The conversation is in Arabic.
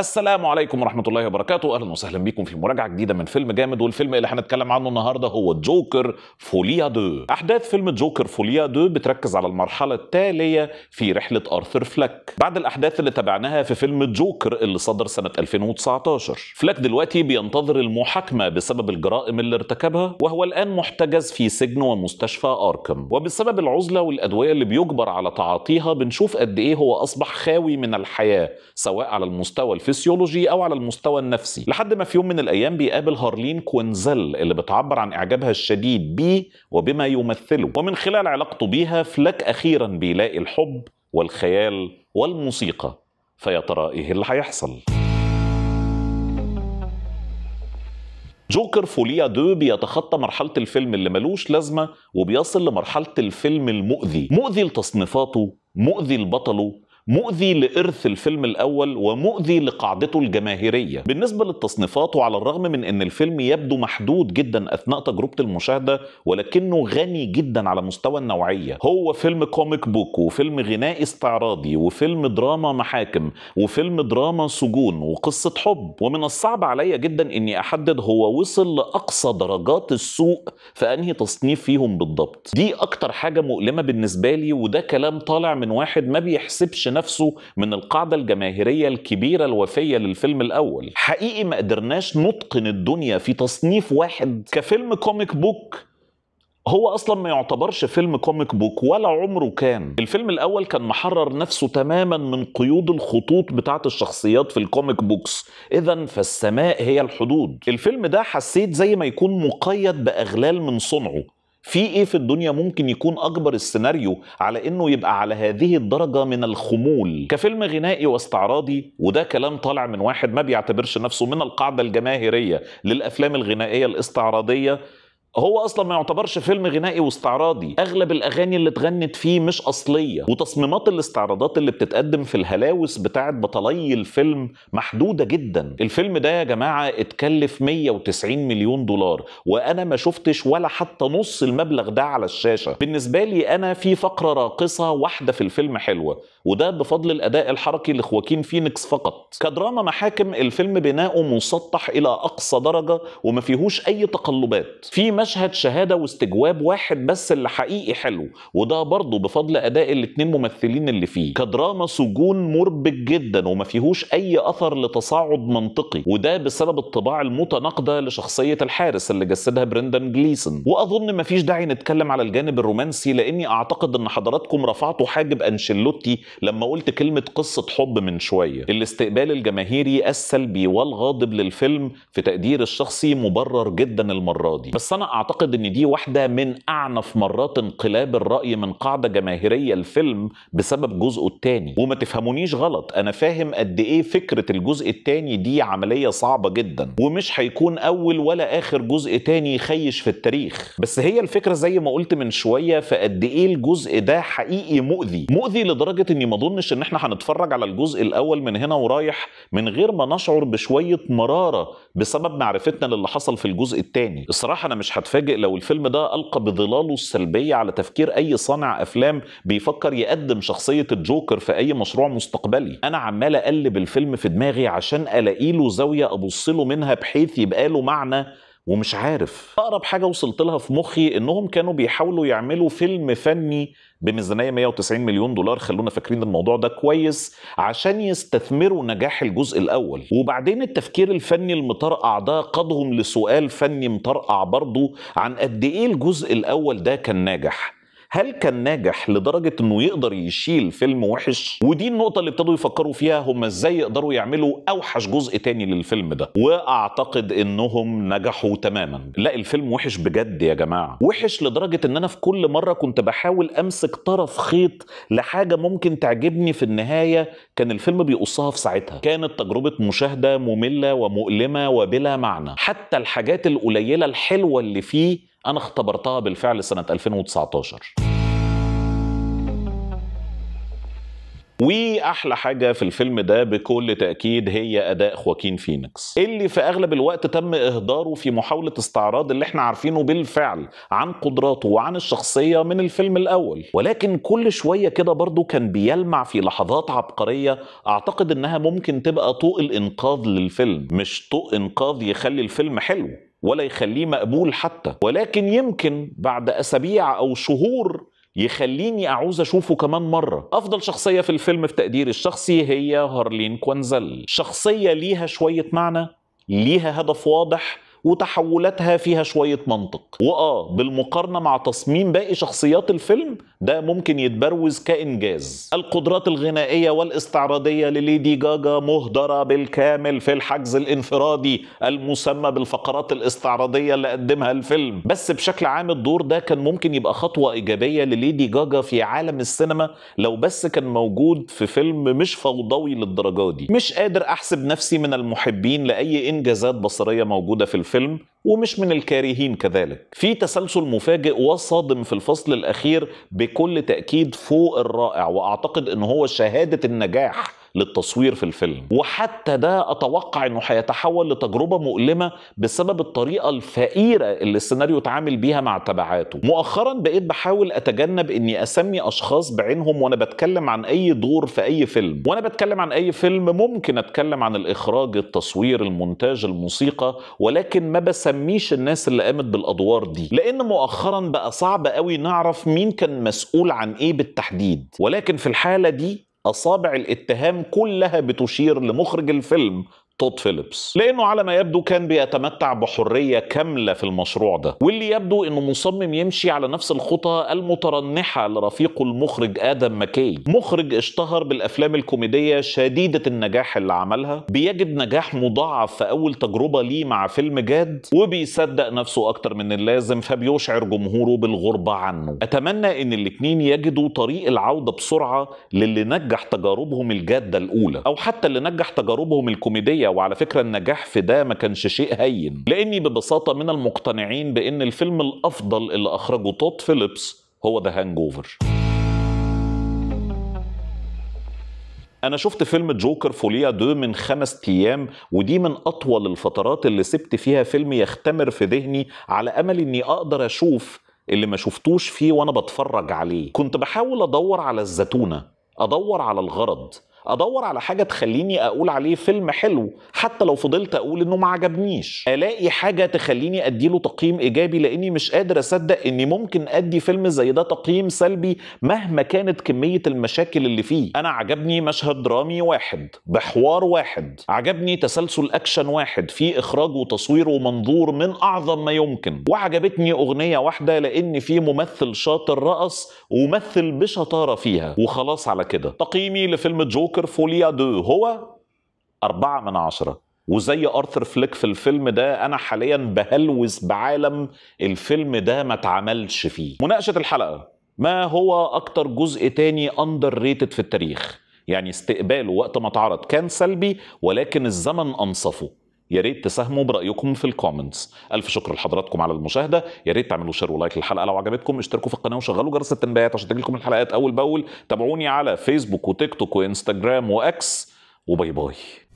السلام عليكم ورحمه الله وبركاته اهلا وسهلا بيكم في مراجعه جديده من فيلم جامد والفيلم اللي هنتكلم عنه النهارده هو جوكر فوليا 2 احداث فيلم جوكر فوليا 2 بتركز على المرحله التاليه في رحله ارثر فلاك بعد الاحداث اللي تابعناها في فيلم جوكر اللي صدر سنه 2019 فلاك دلوقتي بينتظر المحاكمه بسبب الجرائم اللي ارتكبها وهو الان محتجز في سجن ومستشفى اركم وبسبب العزله والادويه اللي بيجبر على تعاطيها بنشوف قد ايه هو اصبح خاوي من الحياه سواء على المستوى الفيزيائي الفسيولوجي او على المستوى النفسي لحد ما في يوم من الايام بيقابل هارلين كوينزل اللي بتعبر عن اعجابها الشديد بيه وبما يمثله ومن خلال علاقته بيها فلك اخيرا بيلاقي الحب والخيال والموسيقى فيا ترى ايه اللي هيحصل؟ جوكر فوليا دو بيتخطى مرحلة الفيلم اللي ملوش لازمة وبيصل لمرحلة الفيلم المؤذي مؤذي لتصنيفاته مؤذي لبطله مؤذي لإرث الفيلم الأول ومؤذي لقاعدته الجماهيرية بالنسبة للتصنيفات وعلى الرغم من أن الفيلم يبدو محدود جدا أثناء تجربة المشاهدة ولكنه غني جدا على مستوى النوعية هو فيلم كوميك بوك وفيلم غنائي استعراضي وفيلم دراما محاكم وفيلم دراما سجون وقصة حب ومن الصعب عليا جدا أني أحدد هو وصل لأقصى درجات السوء في أنهي تصنيف فيهم بالضبط دي أكتر حاجة مؤلمة بالنسبة لي وده كلام طالع من واحد ما بيحسبش نفسه من القاعدة الجماهيرية الكبيرة الوفية للفيلم الأول حقيقي ما قدرناش نتقن الدنيا في تصنيف واحد كفيلم كوميك بوك هو اصلا ما يعتبرش فيلم كوميك بوك ولا عمره كان الفيلم الاول كان محرر نفسه تماما من قيود الخطوط بتاعه الشخصيات في الكوميك بوكس اذا فالسماء هي الحدود الفيلم ده حسيت زي ما يكون مقيد باغلال من صنعه في ايه في الدنيا ممكن يكون اكبر السيناريو على انه يبقى على هذه الدرجه من الخمول كفيلم غنائي واستعراضي وده كلام طالع من واحد ما بيعتبرش نفسه من القاعده الجماهيريه للافلام الغنائيه الاستعراضيه هو اصلا ما يعتبرش فيلم غنائي واستعراضي اغلب الاغاني اللي اتغنت فيه مش اصليه وتصميمات الاستعراضات اللي بتتقدم في الهلاوس بتاعه بطلي الفيلم محدوده جدا الفيلم ده يا جماعه اتكلف 190 مليون دولار وانا ما شفتش ولا حتى نص المبلغ ده على الشاشه بالنسبه لي انا في فقره راقصه واحده في الفيلم حلوه وده بفضل الاداء الحركي لخواكين فينيكس فقط كدراما محاكم الفيلم بناؤه مسطح الى اقصى درجه وما فيهوش اي تقلبات في مشهد شهاده واستجواب واحد بس اللي حقيقي حلو وده برضه بفضل اداء الاثنين ممثلين اللي فيه كدراما سجون مربك جدا وما فيهوش اي اثر لتصاعد منطقي وده بسبب الطباع المتناقضه لشخصيه الحارس اللي جسدها برندن جليسون واظن مفيش داعي نتكلم على الجانب الرومانسي لاني اعتقد ان حضراتكم رفعتوا حاجب انشيلوتي لما قلت كلمه قصه حب من شويه الاستقبال الجماهيري السلبي والغاضب للفيلم في تقدير الشخصي مبرر جدا المره دي بس انا اعتقد ان دي واحده من اعنف مرات انقلاب الراي من قاعده جماهيريه الفيلم بسبب جزءه الثاني وما تفهمونيش غلط انا فاهم قد ايه فكره الجزء الثاني دي عمليه صعبه جدا ومش هيكون اول ولا اخر جزء تاني يخيش في التاريخ بس هي الفكره زي ما قلت من شويه فقد ايه الجزء ده حقيقي مؤذي مؤذي لدرجه اني ما اظنش ان احنا هنتفرج على الجزء الاول من هنا ورايح من غير ما نشعر بشويه مراره بسبب معرفتنا للي حصل في الجزء الثاني الصراحه انا مش هتفاجئ لو الفيلم ده ألقى بظلاله السلبية على تفكير أي صانع أفلام بيفكر يقدم شخصية الجوكر في أي مشروع مستقبلي أنا عمال أقلب الفيلم في دماغي عشان ألاقي له زاوية أبص له منها بحيث يبقى له معنى ومش عارف اقرب حاجه وصلت لها في مخي انهم كانوا بيحاولوا يعملوا فيلم فني بميزانيه 190 مليون دولار خلونا فاكرين الموضوع ده كويس عشان يستثمروا نجاح الجزء الاول وبعدين التفكير الفني المطرقع ده قادهم لسؤال فني مطرقع برضه عن قد ايه الجزء الاول ده كان ناجح هل كان ناجح لدرجه انه يقدر يشيل فيلم وحش ودي النقطه اللي ابتدوا يفكروا فيها هم ازاي يقدروا يعملوا اوحش جزء تاني للفيلم ده واعتقد انهم نجحوا تماما لا الفيلم وحش بجد يا جماعه وحش لدرجه ان انا في كل مره كنت بحاول امسك طرف خيط لحاجه ممكن تعجبني في النهايه كان الفيلم بيقصها في ساعتها كانت تجربه مشاهده ممله ومؤلمه وبلا معنى حتى الحاجات القليله الحلوه اللي فيه أنا اختبرتها بالفعل سنة 2019 واحلى حاجه في الفيلم ده بكل تاكيد هي اداء خواكين فينيكس اللي في اغلب الوقت تم اهداره في محاوله استعراض اللي احنا عارفينه بالفعل عن قدراته وعن الشخصيه من الفيلم الاول ولكن كل شويه كده برضه كان بيلمع في لحظات عبقريه اعتقد انها ممكن تبقى طوق الانقاذ للفيلم مش طوق انقاذ يخلي الفيلم حلو ولا يخليه مقبول حتى ولكن يمكن بعد أسابيع أو شهور يخليني أعوز أشوفه كمان مرة أفضل شخصية في الفيلم في تقديري الشخصي هي هارلين كوانزل شخصية ليها شوية معنى ليها هدف واضح وتحولاتها فيها شويه منطق واه بالمقارنه مع تصميم باقي شخصيات الفيلم ده ممكن يتبروز كانجاز القدرات الغنائيه والاستعراضيه لليدي جاجا مهدره بالكامل في الحجز الانفرادي المسمى بالفقرات الاستعراضيه اللي قدمها الفيلم بس بشكل عام الدور ده كان ممكن يبقى خطوه ايجابيه لليدي جاجا في عالم السينما لو بس كان موجود في فيلم مش فوضوي للدرجه دي مش قادر احسب نفسي من المحبين لاي انجازات بصريه موجوده في الفيلم الفيلم ومش من الكارهين كذلك في تسلسل مفاجئ وصادم في الفصل الأخير بكل تأكيد فوق الرائع وأعتقد أنه هو شهادة النجاح للتصوير في الفيلم وحتى ده أتوقع أنه هيتحول لتجربة مؤلمة بسبب الطريقة الفقيرة اللي السيناريو اتعامل بيها مع تبعاته مؤخرا بقيت بحاول أتجنب أني أسمي أشخاص بعينهم وأنا بتكلم عن أي دور في أي فيلم وأنا بتكلم عن أي فيلم ممكن أتكلم عن الإخراج التصوير المونتاج الموسيقى ولكن ما بسميش الناس اللي قامت بالأدوار دي لأن مؤخرا بقى صعب قوي نعرف مين كان مسؤول عن إيه بالتحديد ولكن في الحالة دي اصابع الاتهام كلها بتشير لمخرج الفيلم تود فيليبس لانه على ما يبدو كان بيتمتع بحريه كامله في المشروع ده واللي يبدو انه مصمم يمشي على نفس الخطى المترنحه لرفيقه المخرج ادم ماكي مخرج اشتهر بالافلام الكوميديه شديده النجاح اللي عملها بيجد نجاح مضاعف في اول تجربه ليه مع فيلم جاد وبيصدق نفسه اكتر من اللازم فبيشعر جمهوره بالغربه عنه اتمنى ان الاتنين يجدوا طريق العوده بسرعه للي نجح تجاربهم الجاده الاولى او حتى اللي نجح تجاربهم الكوميديه وعلى فكره النجاح في ده ما كانش شيء هين لاني ببساطه من المقتنعين بان الفيلم الافضل اللي اخرجه تود فيليبس هو ذا هانج اوفر انا شفت فيلم جوكر فوليا دو من خمس ايام ودي من اطول الفترات اللي سبت فيها فيلم يختمر في ذهني على امل اني اقدر اشوف اللي ما شفتوش فيه وانا بتفرج عليه كنت بحاول ادور على الزتونه ادور على الغرض ادور على حاجه تخليني اقول عليه فيلم حلو حتى لو فضلت اقول انه ما عجبنيش الاقي حاجه تخليني اديله تقييم ايجابي لاني مش قادر اصدق اني ممكن ادي فيلم زي ده تقييم سلبي مهما كانت كميه المشاكل اللي فيه انا عجبني مشهد درامي واحد بحوار واحد عجبني تسلسل اكشن واحد فيه اخراج وتصوير ومنظور من اعظم ما يمكن وعجبتني اغنيه واحده لان في ممثل شاطر رقص ومثل بشطاره فيها وخلاص على كده تقييمي لفيلم جو جوكر فوليا دو هو أربعة من عشرة وزي ارثر فليك في الفيلم ده انا حاليا بهلوس بعالم الفيلم ده ما اتعملش فيه مناقشه الحلقه ما هو اكتر جزء تاني اندر ريتد في التاريخ يعني استقباله وقت ما اتعرض كان سلبي ولكن الزمن انصفه يا ريت تساهموا برايكم في الكومنتس الف شكر لحضراتكم على المشاهده يا ريت تعملوا شير ولايك للحلقه لو عجبتكم اشتركوا في القناه وشغلوا جرس التنبيهات عشان تجيلكم الحلقات اول باول تابعوني على فيسبوك وتيك توك وانستجرام واكس وباي باي